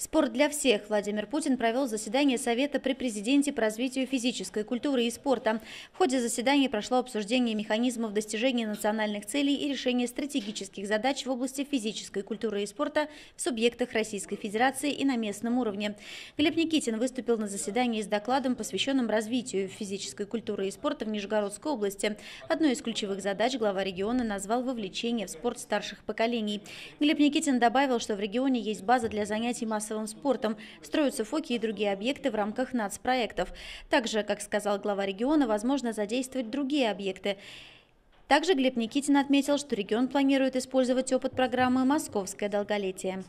Спорт для всех. Владимир Путин провел заседание Совета при президенте по развитию физической культуры и спорта. В ходе заседания прошло обсуждение механизмов достижения национальных целей и решения стратегических задач в области физической культуры и спорта в субъектах Российской Федерации и на местном уровне. Глеб Никитин выступил на заседании с докладом, посвященным развитию физической культуры и спорта в Нижегородской области. Одной из ключевых задач глава региона назвал вовлечение в спорт старших поколений. Глеб Никитин добавил, что в регионе есть база для занятий массовой массовым спортом, строятся фоки и другие объекты в рамках нацпроектов. Также, как сказал глава региона, возможно задействовать другие объекты. Также Глеб Никитин отметил, что регион планирует использовать опыт программы «Московское долголетие».